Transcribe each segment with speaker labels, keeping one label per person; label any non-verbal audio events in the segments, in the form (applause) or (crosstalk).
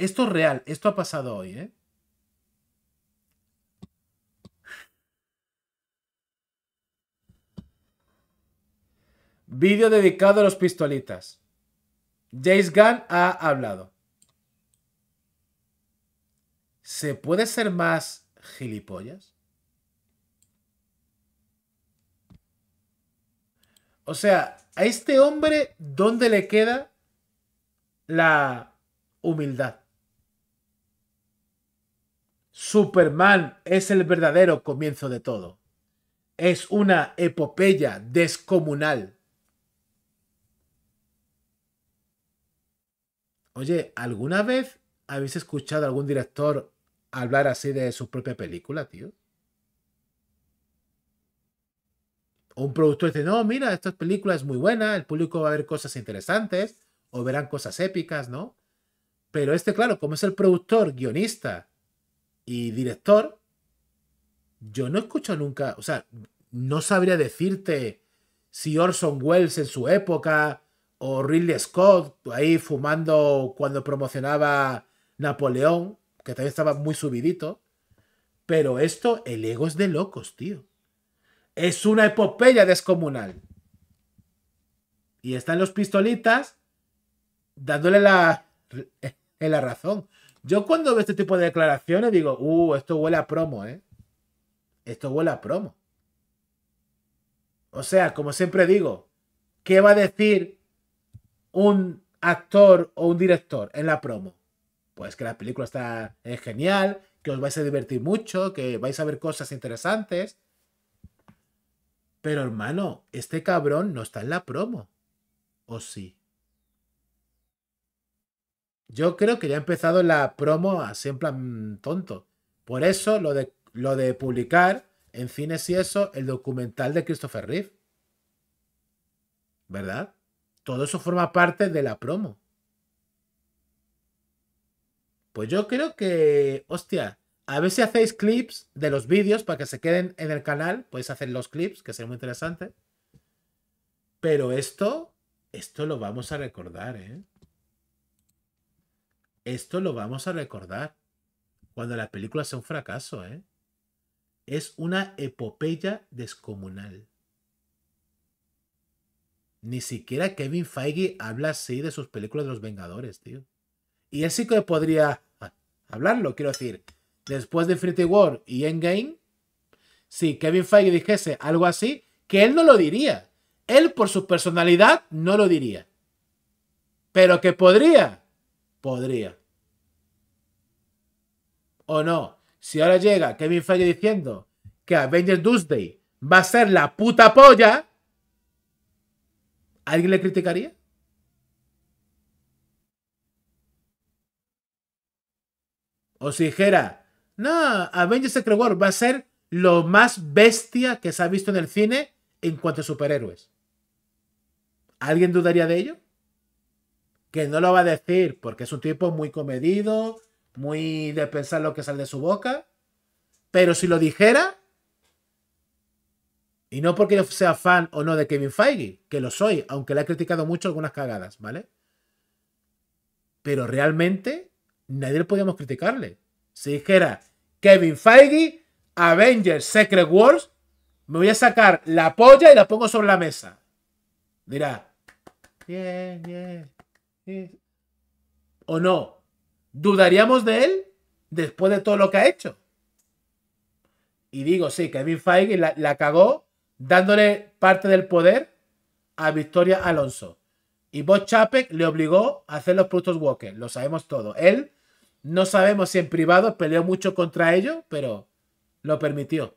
Speaker 1: Esto es real, esto ha pasado hoy, ¿eh? Vídeo dedicado a los pistolitas. Jace Gunn ha hablado. ¿Se puede ser más gilipollas? O sea, a este hombre, ¿dónde le queda la humildad? Superman es el verdadero comienzo de todo. Es una epopeya descomunal. Oye, ¿alguna vez habéis escuchado a algún director hablar así de su propia película, tío? O un productor dice, no, mira, esta película es muy buena, el público va a ver cosas interesantes o verán cosas épicas, ¿no? Pero este, claro, como es el productor, guionista y director, yo no escucho nunca, o sea, no sabría decirte si Orson Welles en su época o Ridley Scott ahí fumando cuando promocionaba Napoleón, que también estaba muy subidito. Pero esto, el ego es de locos, tío. Es una epopeya descomunal. Y están los pistolitas dándole la, (laughs) la razón. Yo cuando veo este tipo de declaraciones digo, uh, esto huele a promo, ¿eh? Esto huele a promo. O sea, como siempre digo, ¿qué va a decir un actor o un director en la promo? Pues que la película está genial, que os vais a divertir mucho, que vais a ver cosas interesantes. Pero hermano, este cabrón no está en la promo. ¿O sí? Yo creo que ya ha empezado la promo así en plan tonto. Por eso lo de, lo de publicar en cines y eso el documental de Christopher Reeve. ¿Verdad? Todo eso forma parte de la promo. Pues yo creo que, hostia, a ver si hacéis clips de los vídeos para que se queden en el canal. Podéis hacer los clips, que sería muy interesante. Pero esto, esto lo vamos a recordar, ¿eh? Esto lo vamos a recordar cuando la película sea un fracaso, ¿eh? Es una epopeya descomunal. Ni siquiera Kevin Feige habla así de sus películas de los Vengadores, tío. Y él sí que podría ah, hablarlo, quiero decir. Después de Infinity War y Endgame, si Kevin Feige dijese algo así, que él no lo diría. Él por su personalidad no lo diría. Pero que podría, podría o no. Si ahora llega Kevin Feige diciendo que Avengers Day va a ser la puta polla, ¿alguien le criticaría? O si dijera, no, Avengers Secret War va a ser lo más bestia que se ha visto en el cine en cuanto a superhéroes. ¿Alguien dudaría de ello? Que no lo va a decir porque es un tipo muy comedido, muy de pensar lo que sale de su boca, pero si lo dijera, y no porque yo sea fan o no de Kevin Feige, que lo soy, aunque le he criticado mucho algunas cagadas, ¿vale? Pero realmente nadie le podíamos criticarle. Si dijera Kevin Feige, Avengers, Secret Wars, me voy a sacar la polla y la pongo sobre la mesa. Dirá, o no, ¿Dudaríamos de él después de todo lo que ha hecho? Y digo, sí, Kevin Feige la, cagó dándole parte del poder a Victoria Alonso. Y Bob Chapek le obligó a hacer los productos Walker, lo sabemos todo. Él, no sabemos si en privado peleó mucho contra ellos, pero lo permitió.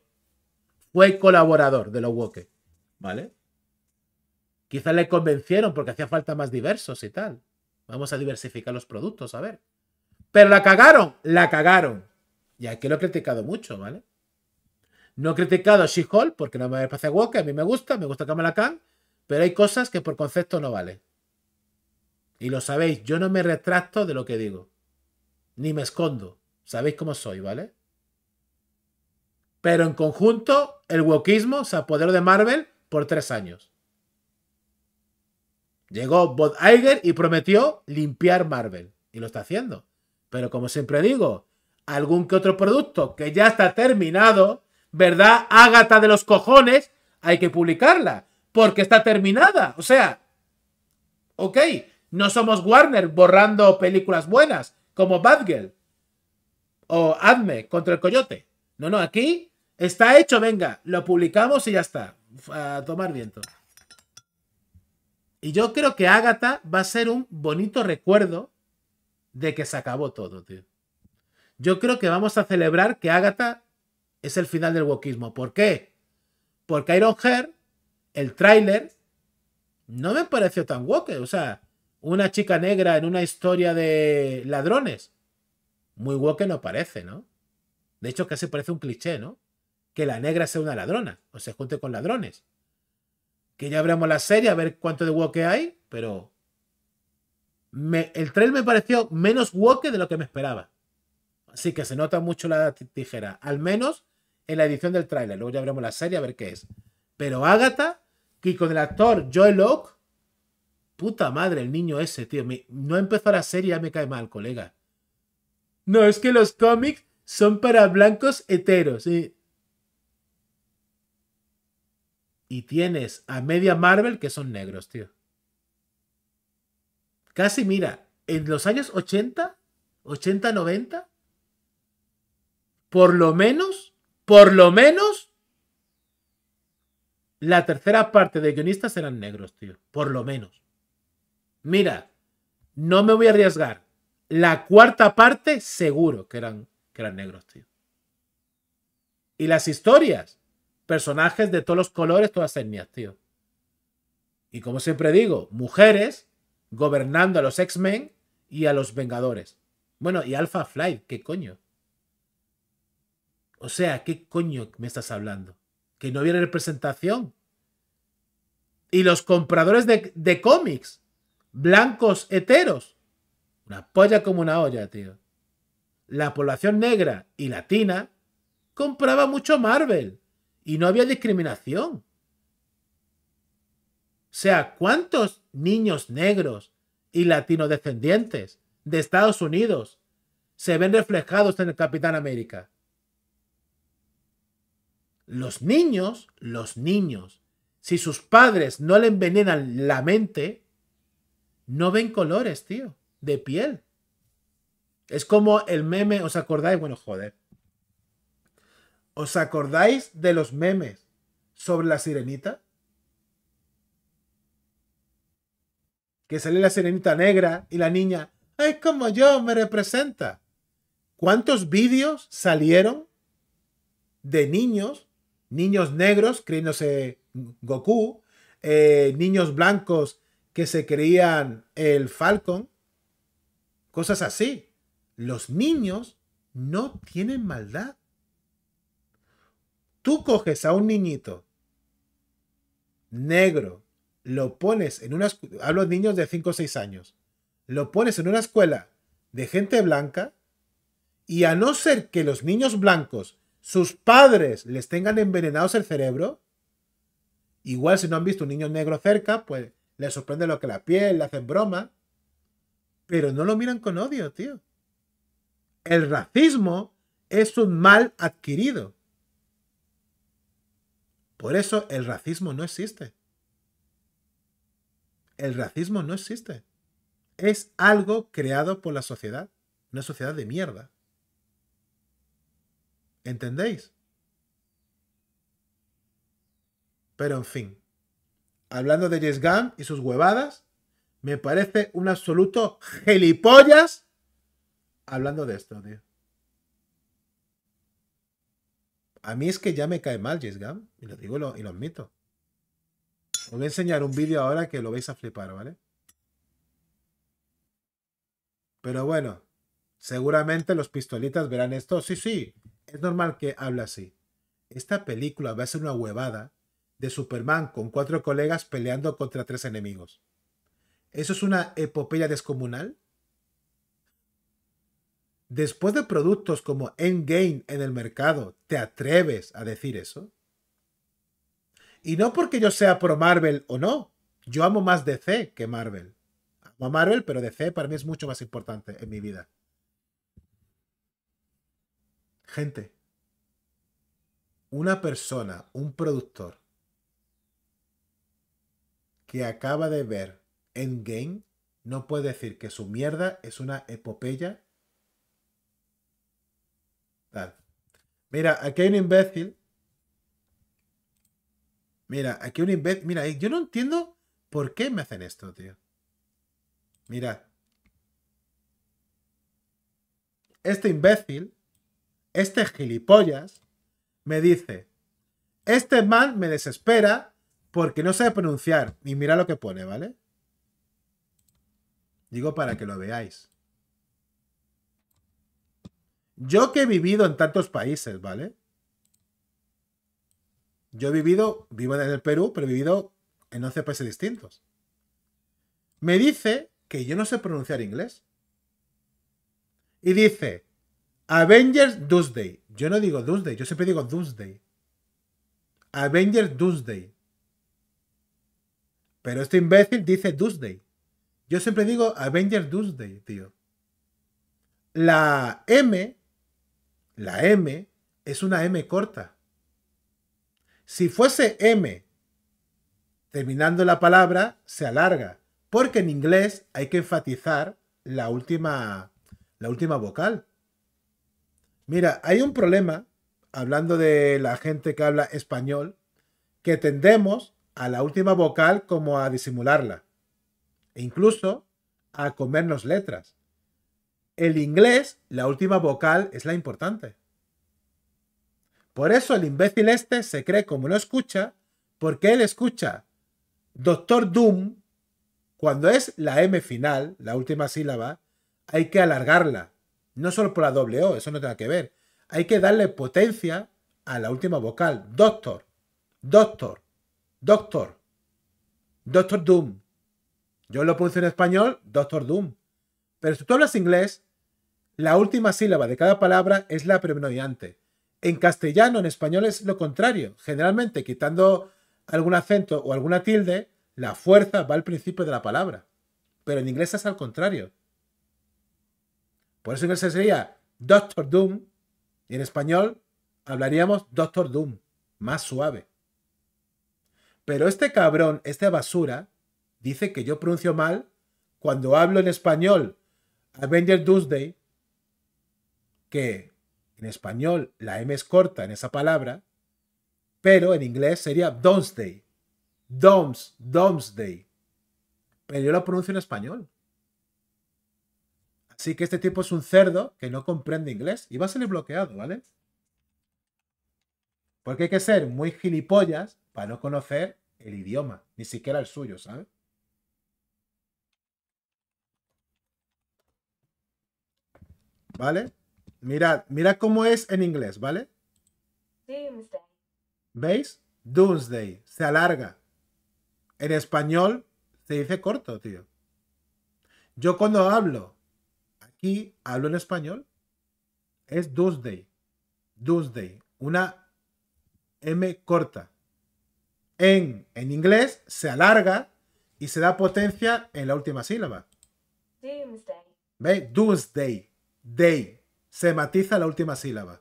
Speaker 1: Fue colaborador de los Walker, ¿vale? Quizás le convencieron porque hacía falta más diversos y tal. Vamos a diversificar los productos, a ver. Pero la cagaron, la cagaron. Y aquí lo he criticado mucho, ¿vale? No he criticado a She-Hulk porque no me parece Walker, a mí me gusta, me gusta Kamala Khan, pero hay cosas que por concepto no vale. Y lo sabéis, yo no me retracto de lo que digo. Ni me escondo. Sabéis cómo soy, ¿vale? Pero en conjunto, el wokismo se apoderó de Marvel por tres años. Llegó Bob Iger y prometió limpiar Marvel. Y lo está haciendo. Pero como siempre digo, algún que otro producto que ya está terminado, ¿verdad? Ágata de los cojones, hay que publicarla, porque está terminada. O sea, ok, no somos Warner borrando películas buenas como Bad o Adme contra el coyote. No, no, aquí está hecho, venga, lo publicamos y ya está. A tomar viento. Y yo creo que Ágata va a ser un bonito recuerdo de que se acabó todo, tío. Yo creo que vamos a celebrar que Agatha es el final del wokismo. ¿Por qué? Porque Iron Hair, el tráiler, no me pareció tan woke. O sea, una chica negra en una historia de ladrones. Muy woke no parece, ¿no? De hecho, casi parece un cliché, ¿no? Que la negra sea una ladrona o se junte con ladrones. Que ya abramos la serie a ver cuánto de woke hay, pero el trailer me pareció menos woke de lo que me esperaba. Así que se nota mucho la tijera, al menos en la edición del tráiler. Luego ya veremos la serie a ver qué es. Pero Agatha, que con el actor Joel Locke puta madre, el niño ese, tío. no empezó la serie, ya me cae mal, colega. No, es que los cómics son para blancos heteros. Y tienes a media Marvel que son negros, tío. Casi, mira, en los años 80, 80, 90, por lo menos, por lo menos, la tercera parte de guionistas eran negros, tío. Por lo menos. Mira, no me voy a arriesgar. La cuarta parte, seguro que eran, que eran negros, tío. Y las historias, personajes de todos los colores, todas etnias, tío. Y como siempre digo, mujeres gobernando a los X-Men y a los Vengadores. Bueno, y Alpha Flight, ¿qué coño? O sea, ¿qué coño me estás hablando? Que no había representación. Y los compradores de, de cómics, blancos heteros. Una polla como una olla, tío. La población negra y latina compraba mucho Marvel y no había discriminación. O sea, ¿cuántos niños negros y descendientes de Estados Unidos se ven reflejados en el Capitán América? Los niños, los niños, si sus padres no le envenenan la mente, no ven colores, tío, de piel. Es como el meme, ¿os acordáis? Bueno, joder. ¿Os acordáis de los memes sobre la sirenita? que sale la serenita negra y la niña, es como yo, me representa. ¿Cuántos vídeos salieron de niños, niños negros creyéndose Goku, eh, niños blancos que se creían el Falcon? Cosas así. Los niños no tienen maldad. Tú coges a un niñito negro lo pones en una... Hablo de niños de 5 o 6 años. Lo pones en una escuela de gente blanca y a no ser que los niños blancos, sus padres les tengan envenenados el cerebro, igual si no han visto un niño negro cerca, pues les sorprende lo que la piel, le hacen broma, pero no lo miran con odio, tío. El racismo es un mal adquirido. Por eso el racismo no existe. El racismo no existe. Es algo creado por la sociedad. Una sociedad de mierda. ¿Entendéis? Pero en fin. Hablando de James Gunn y sus huevadas, me parece un absoluto ¡Gelipollas! hablando de esto, tío. A mí es que ya me cae mal James Gunn, y lo digo y lo admito. Os voy a enseñar un vídeo ahora que lo vais a flipar, ¿vale? Pero bueno, seguramente los pistolitas verán esto. Sí, sí, es normal que hable así. Esta película va a ser una huevada de Superman con cuatro colegas peleando contra tres enemigos. ¿Eso es una epopeya descomunal? Después de productos como Endgame en el mercado, ¿te atreves a decir eso? Y no porque yo sea pro Marvel o no. Yo amo más DC que Marvel. Amo a Marvel, pero DC para mí es mucho más importante en mi vida. Gente, una persona, un productor que acaba de ver Endgame no puede decir que su mierda es una epopeya. Mira, aquí hay un imbécil Mira, aquí un imbécil... Mira, eh, yo no entiendo por qué me hacen esto, tío. Mira. Este imbécil, este gilipollas, me dice: Este man me desespera porque no sabe pronunciar. Y mira lo que pone, ¿vale? Digo para que lo veáis. Yo que he vivido en tantos países, ¿vale? Yo he vivido, vivo desde el Perú, pero he vivido en 11 países distintos. Me dice que yo no sé pronunciar inglés. Y dice, Avengers Doomsday. Yo no digo Doomsday, yo siempre digo Doomsday. Avengers Doomsday. Pero este imbécil dice Doomsday. Yo siempre digo Avengers Doomsday, tío. La M, la M, es una M corta. Si fuese M, terminando la palabra, se alarga, porque en inglés hay que enfatizar la última, la última vocal. Mira, hay un problema, hablando de la gente que habla español, que tendemos a la última vocal como a disimularla, e incluso a comernos letras. El inglés, la última vocal es la importante. Por eso el imbécil este se cree como no escucha, porque él escucha Doctor Doom cuando es la M final, la última sílaba, hay que alargarla. No solo por la doble O, eso no tiene que ver. Hay que darle potencia a la última vocal. Doctor, doctor, doctor, doctor Doom. Yo lo pronuncio en español, doctor Doom. Pero si tú hablas inglés, la última sílaba de cada palabra es la predominante. En castellano, en español es lo contrario. Generalmente, quitando algún acento o alguna tilde, la fuerza va al principio de la palabra. Pero en inglés es al contrario. Por eso en inglés sería Doctor Doom y en español hablaríamos Doctor Doom, más suave. Pero este cabrón, esta basura, dice que yo pronuncio mal cuando hablo en español Avenger Tuesday, que en español la M es corta en esa palabra, pero en inglés sería Domsday. Doms, Domsday. Pero yo lo pronuncio en español. Así que este tipo es un cerdo que no comprende inglés y va a salir bloqueado, ¿vale? Porque hay que ser muy gilipollas para no conocer el idioma, ni siquiera el suyo, ¿sabes? ¿Vale? Mira, mira cómo es en inglés, ¿vale? Doomsday. ¿Veis? Doomsday. Se alarga. En español se dice corto, tío. Yo cuando hablo aquí, hablo en español, es Doomsday. Doomsday. Una M corta. En, en inglés se alarga y se da potencia en la última sílaba. Doomsday. ¿Veis? Doomsday. Day se matiza la última sílaba.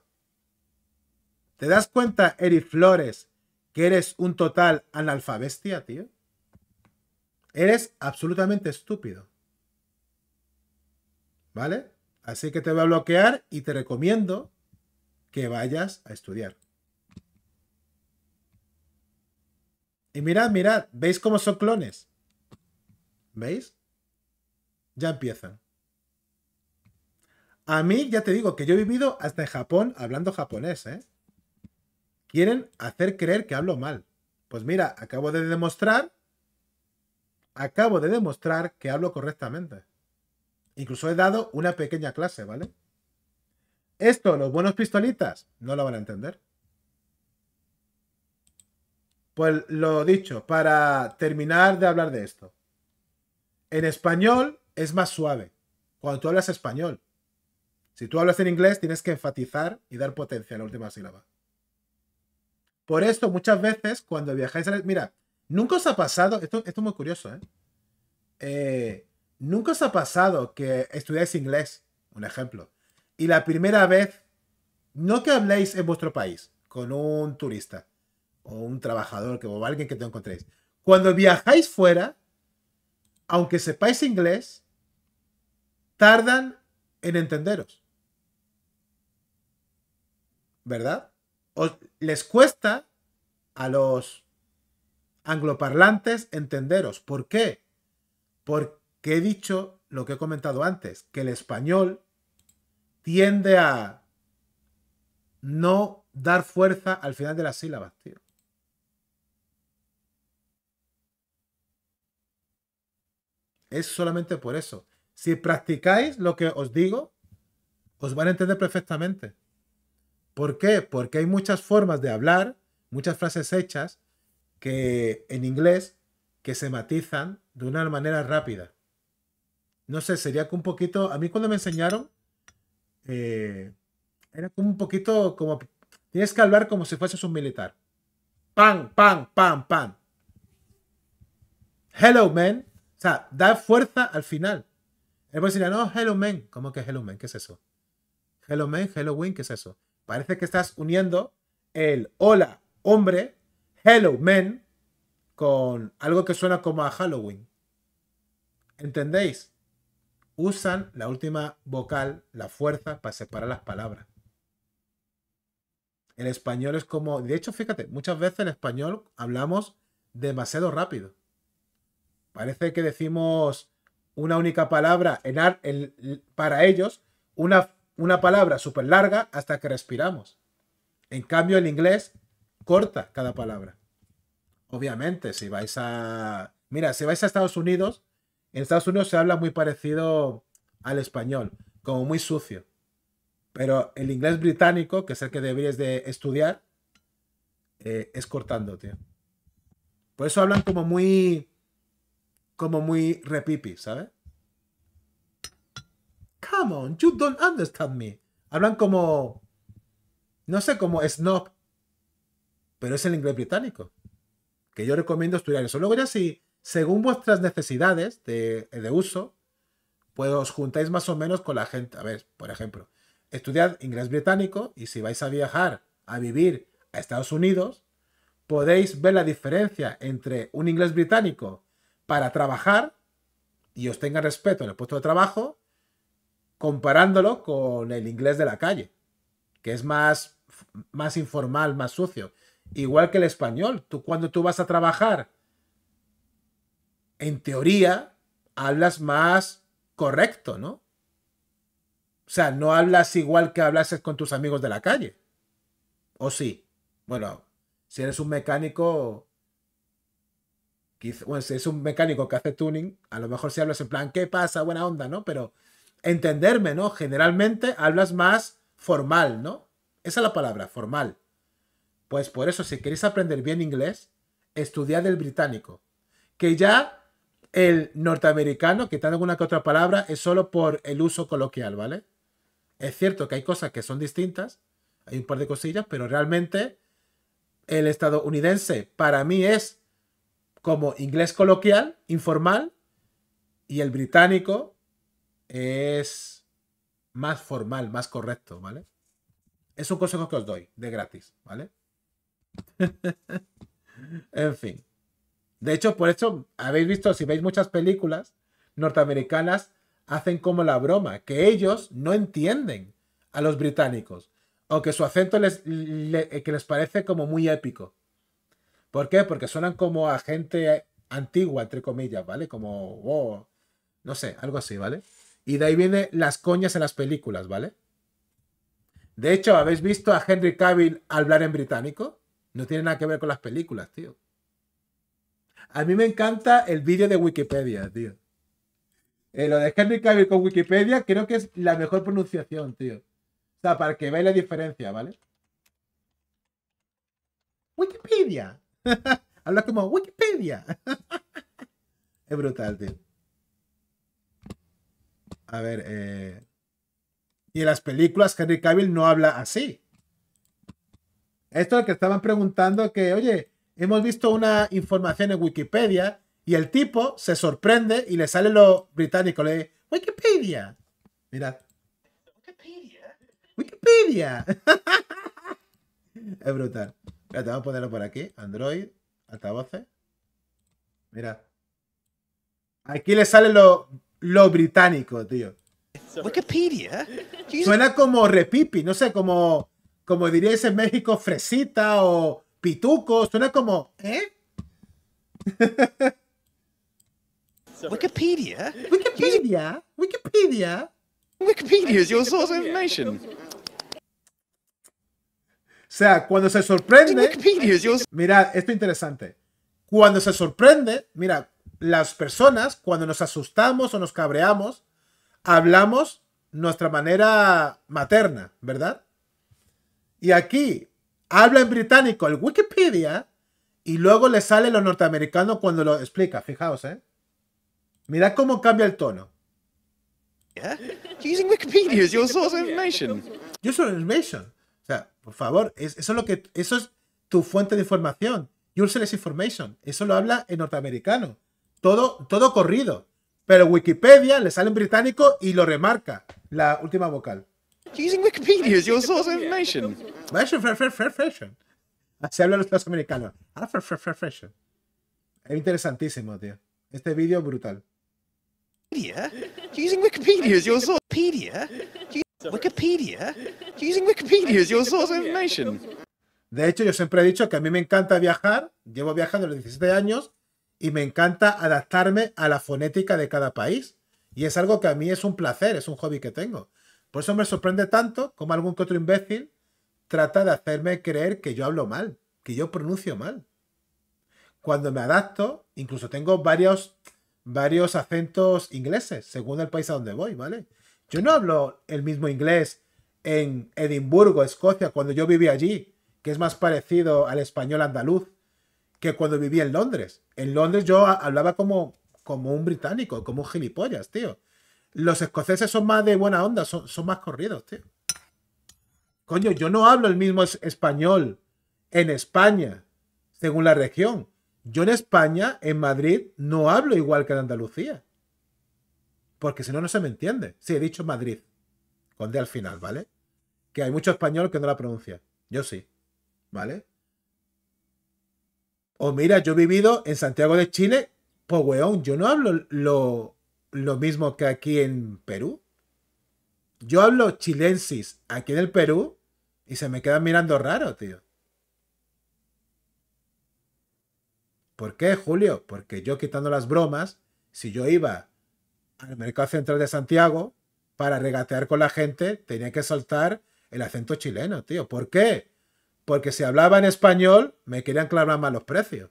Speaker 1: ¿Te das cuenta, Eri Flores, que eres un total analfabestia, tío? Eres absolutamente estúpido. ¿Vale? Así que te voy a bloquear y te recomiendo que vayas a estudiar. Y mirad, mirad, ¿veis cómo son clones? ¿Veis? Ya empiezan. A mí, ya te digo, que yo he vivido hasta en Japón hablando japonés, ¿eh? Quieren hacer creer que hablo mal. Pues mira, acabo de demostrar, acabo de demostrar que hablo correctamente. Incluso he dado una pequeña clase, ¿vale? Esto, los buenos pistolitas, no lo van a entender. Pues lo dicho, para terminar de hablar de esto. En español es más suave. Cuando tú hablas español, si tú hablas en inglés, tienes que enfatizar y dar potencia a la última sílaba. Por esto, muchas veces, cuando viajáis a Mira, nunca os ha pasado... Esto, es muy curioso, ¿eh? ¿eh? Nunca os ha pasado que estudiáis inglés, un ejemplo, y la primera vez, no que habléis en vuestro país, con un turista, o un trabajador, que, o alguien que te encontréis. Cuando viajáis fuera, aunque sepáis inglés, tardan en entenderos. ¿verdad? les cuesta a los angloparlantes entenderos. ¿Por qué? Porque he dicho lo que he comentado antes, que el español tiende a no dar fuerza al final de las sílabas, tío. Es solamente por eso. Si practicáis lo que os digo, os van a entender perfectamente. ¿Por qué? Porque hay muchas formas de hablar, muchas frases hechas que en inglés que se matizan de una manera rápida. No sé, sería que un poquito, a mí cuando me enseñaron, eh, era como un poquito como, tienes que hablar como si fueses un militar. pam, pam, pam! pam Hello, man. O sea, da fuerza al final. El puede no, hello, man. ¿Cómo que hello, man? ¿Qué es eso? Hello, man, hello, ¿qué es eso? Parece que estás uniendo el hola hombre, hello men, con algo que suena como a Halloween. ¿Entendéis? Usan la última vocal, la fuerza, para separar las palabras. El español es como, de hecho, fíjate, muchas veces en español hablamos demasiado rápido. Parece que decimos una única palabra en, para ellos, una una palabra súper larga hasta que respiramos. En cambio, el inglés corta cada palabra. Obviamente, si vais a... Mira, si vais a Estados Unidos, en Estados Unidos se habla muy parecido al español, como muy sucio. Pero el inglés británico, que es el que deberías de estudiar, eh, es cortando, tío. Por eso hablan como muy... como muy repipi, ¿sabes? come you don't understand me. Hablan como, no sé, como snob, pero es el inglés británico, que yo recomiendo estudiar eso. Luego ya si, según vuestras necesidades de, de uso, pues os juntáis más o menos con la gente. A ver, por ejemplo, estudiad inglés británico y si vais a viajar a vivir a Estados Unidos, podéis ver la diferencia entre un inglés británico para trabajar y os tenga respeto en el puesto de trabajo comparándolo con el inglés de la calle, que es más, más informal, más sucio. Igual que el español, tú cuando tú vas a trabajar, en teoría, hablas más correcto, ¿no? O sea, no hablas igual que hablases con tus amigos de la calle. ¿O sí? Bueno, si eres un mecánico, bueno, si es un mecánico que hace tuning, a lo mejor si hablas en plan, ¿qué pasa? Buena onda, ¿no? Pero entenderme, ¿no? Generalmente hablas más formal, ¿no? Esa es la palabra, formal. Pues por eso, si queréis aprender bien inglés, estudiad el británico. Que ya el norteamericano, que quitando alguna que otra palabra, es solo por el uso coloquial, ¿vale? Es cierto que hay cosas que son distintas, hay un par de cosillas, pero realmente el estadounidense para mí es como inglés coloquial, informal, y el británico es más formal, más correcto, ¿vale? Es un consejo que os doy, de gratis, ¿vale? (laughs) en fin. De hecho, por eso habéis visto, si veis muchas películas norteamericanas, hacen como la broma, que ellos no entienden a los británicos, o que su acento les, eh, que les parece como muy épico. ¿Por qué? Porque suenan como a gente antigua, entre comillas, ¿vale? Como, no sé, algo así, ¿vale? Y de ahí viene las coñas en las películas, ¿vale? De hecho, ¿habéis visto a Henry Cavill hablar en británico? No tiene nada que ver con las películas, tío. A mí me encanta el vídeo de Wikipedia, tío. Eh, lo de Henry Cavill con Wikipedia creo que es la mejor pronunciación, tío. O sea, para que veáis la diferencia, ¿vale? Wikipedia. (laughs) Habla como Wikipedia. (laughs) es brutal, tío. A ver, eh, y en las películas Henry Cavill no habla así. Esto es lo que estaban preguntando que, oye, hemos visto una información en Wikipedia y el tipo se sorprende y le sale lo británico, le dice, Wikipedia. Mirad. Wikipedia. Wikipedia. (laughs) es brutal. te vamos a ponerlo por aquí. Android, altavoces. Mira. Aquí le sale lo lo británico, tío. Wikipedia. Suena como repipi, no sé, como, como diríais en México, fresita o pituco. Suena como, ¿eh? Wikipedia. Wikipedia. Wikipedia. Wikipedia is your source of information. O sea, cuando se sorprende. Wikipedia Mira, esto es interesante. Cuando se sorprende, mira, las personas, cuando nos asustamos o nos cabreamos, hablamos nuestra manera materna, ¿verdad? Y aquí habla en británico el Wikipedia y luego le sale lo norteamericano cuando lo explica. Fijaos, ¿eh? Mirad cómo cambia el tono. Yeah. Using Wikipedia as your source of information. Your information. O sea, por favor, eso es lo que eso es tu fuente de información. Your information. Eso lo habla en norteamericano todo, todo corrido. Pero Wikipedia le sale en británico y lo remarca la última vocal. Using Wikipedia as your source of information. Fashion, fashion, Así hablan los, los americanos. Ah, fashion. Es interesantísimo, tío. Este vídeo es brutal. Wikipedia? Using Wikipedia as your source. Wikipedia? Wikipedia? Using Wikipedia as your source of information. De hecho, yo siempre he dicho que a mí me encanta viajar. Llevo viajando los 17 años y me encanta adaptarme a la fonética de cada país. Y es algo que a mí es un placer, es un hobby que tengo. Por eso me sorprende tanto como algún que otro imbécil trata de hacerme creer que yo hablo mal, que yo pronuncio mal. Cuando me adapto, incluso tengo varios, varios acentos ingleses, según el país a donde voy, ¿vale? Yo no hablo el mismo inglés en Edimburgo, Escocia, cuando yo viví allí, que es más parecido al español andaluz que cuando vivía en Londres. En Londres yo hablaba como, como un británico, como un gilipollas, tío. Los escoceses son más de buena onda, son, más corridos, tío. Coño, yo no hablo el mismo español en España, según la región. Yo en España, en Madrid, no hablo igual que en Andalucía. Porque si no, no se me entiende. Sí, he dicho Madrid. Con D al final, ¿vale? Que hay mucho español que no la pronuncia. Yo sí. ¿Vale? O mira, yo he vivido en Santiago de Chile, pues weón, yo no hablo lo, mismo que aquí en Perú. Yo hablo chilensis aquí en el Perú y se me quedan mirando raro, tío. ¿Por qué, Julio? Porque yo quitando las bromas, si yo iba al mercado central de Santiago para regatear con la gente, tenía que soltar el acento chileno, tío. ¿Por qué? Porque si hablaba en español, me querían clavar malos precios.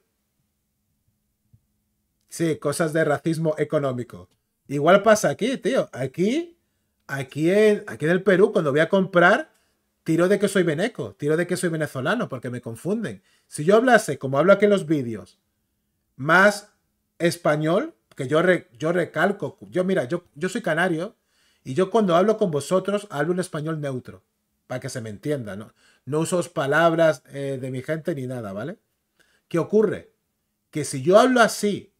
Speaker 1: Sí, cosas de racismo económico. Igual pasa aquí, tío. Aquí, aquí en, aquí el Perú, cuando voy a comprar, tiro de que soy veneco, tiro de que soy venezolano, porque me confunden. Si yo hablase, como hablo aquí en los vídeos, más español, que yo, yo recalco, yo mira, yo, yo soy canario, y yo cuando hablo con vosotros hablo un español neutro, para que se me entienda, ¿no? no usos palabras eh, de mi gente ni nada, ¿vale? ¿Qué ocurre? Que si yo hablo así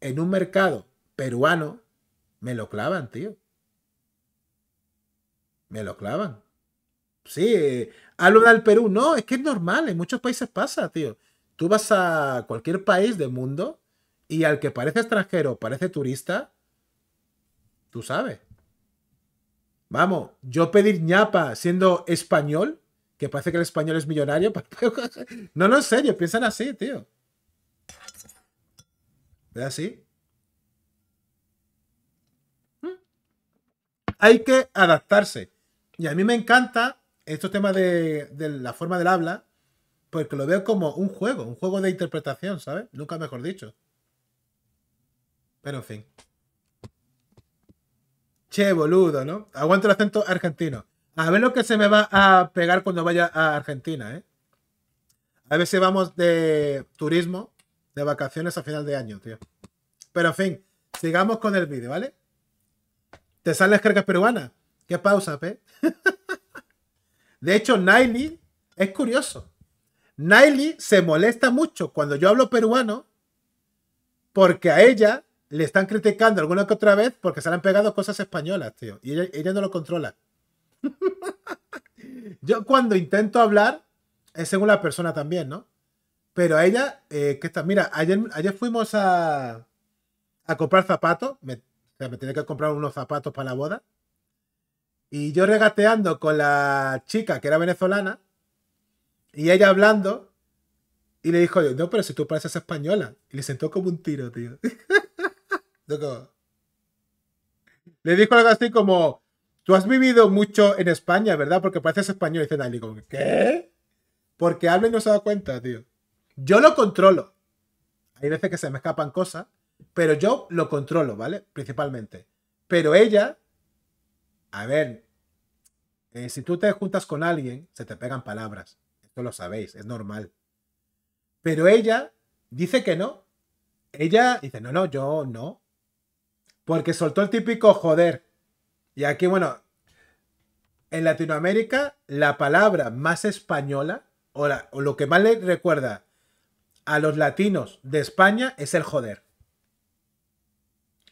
Speaker 1: en un mercado peruano, me lo clavan, tío. Me lo clavan. Sí, eh, hablo del Perú. No, es que es normal, en muchos países pasa, tío. Tú vas a cualquier país del mundo y al que parece extranjero, parece turista, tú sabes. Vamos, yo pedir ñapa siendo español, que parece que el español es millonario. (laughs) Pues, pues, no, no, en serio, piensan así, tío. ¿Ves así? Mm. Hay que adaptarse. Y a mí me encanta estos tema de, de la forma del habla, porque lo veo como un juego, un juego de interpretación, ¿sabes? Nunca mejor dicho. Pero en fin. Che, boludo, ¿no? Aguanto el acento argentino. A ver lo que se me va a pegar cuando vaya a Argentina, ¿eh? A ver si vamos de turismo, de vacaciones a final de año, tío. Pero en fin, sigamos con el vídeo, ¿vale? Te salen las cargas peruanas. Qué pausa, pe. (laughs) de hecho, Nayli es curioso. Nayli se molesta mucho cuando yo hablo peruano porque a ella le están criticando alguna que otra vez porque se le han pegado cosas españolas, tío. Y ella no lo controla. Yo cuando intento hablar, es eh, según la persona también, ¿no? Pero a ella, eh, que está, mira, ayer, ayer fuimos a, a comprar zapatos, me, me tenía que comprar unos zapatos para la boda. Y yo regateando con la chica que era venezolana, y ella hablando, y le dijo, no, pero si tú pareces española. Y le sentó como un tiro, tío. (laughs) le dijo algo así como, Tú has vivido mucho en España, ¿verdad? Porque parece español. Y dicen, ahí, ¿qué? Porque habla y no se da cuenta, tío. Yo lo controlo. Hay veces que se me escapan cosas, pero yo lo controlo, ¿vale? Principalmente. Pero ella, a ver, eh, si tú te juntas con alguien, se te pegan palabras. Esto lo sabéis, es normal. Pero ella dice que no. Ella dice, no, no, yo no. Porque soltó el típico joder. Y aquí, bueno, en Latinoamérica, la palabra más española, o, lo que más le recuerda a los latinos de España, es el joder.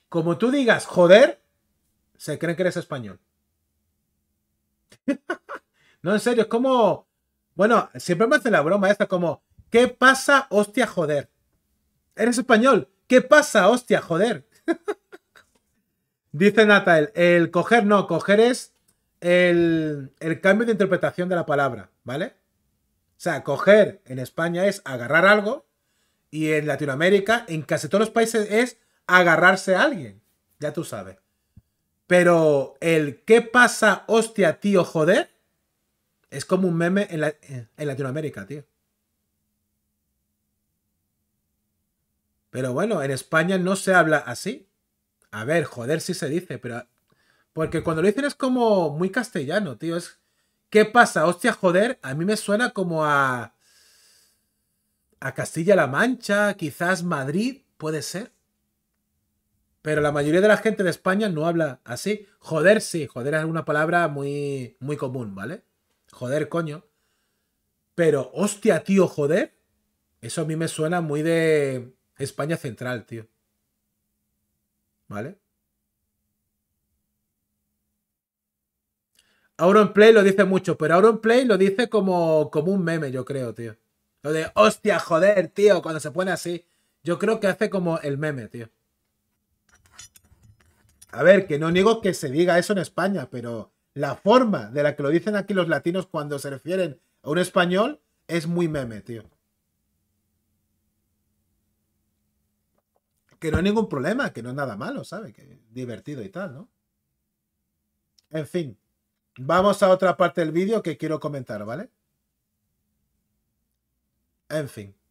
Speaker 1: Como tú digas joder, se creen que eres español. (laughs) no, en serio, es como. Bueno, siempre me hacen la broma esta, como, ¿qué pasa, hostia, joder? ¿Eres español? ¿Qué pasa, hostia, joder? (laughs) Dice Natal, el coger no, coger es el, cambio de interpretación de la palabra, ¿vale? O sea, coger en España es agarrar algo y en Latinoamérica, en casi todos los países, es agarrarse a alguien. Ya tú sabes. Pero el ¿qué pasa, hostia, tío, joder? Es como un meme en, la, en Latinoamérica, tío. Pero bueno, en España no se habla así. A ver, joder, sí se dice, pero. Porque cuando lo dicen es como muy castellano, tío. ¿Qué pasa? Hostia, joder, a mí me suena como a. A Castilla-La Mancha, quizás Madrid, puede ser. Pero la mayoría de la gente de España no habla así. Joder, sí, joder es una palabra muy, muy común, ¿vale? Joder, coño. Pero, hostia, tío, joder. Eso a mí me suena muy de España Central, tío. ¿Vale? play lo dice mucho, pero play lo dice como, como un meme, yo creo, tío. Lo de, hostia, joder, tío, cuando se pone así. Yo creo que hace como el meme, tío. A ver, que no niego que se diga eso en España, pero la forma de la que lo dicen aquí los latinos cuando se refieren a un español es muy meme, tío. que no hay ningún problema, que no es nada malo, sabe Que divertido y tal, ¿no? En fin, vamos a otra parte del vídeo que quiero comentar, ¿vale? En fin.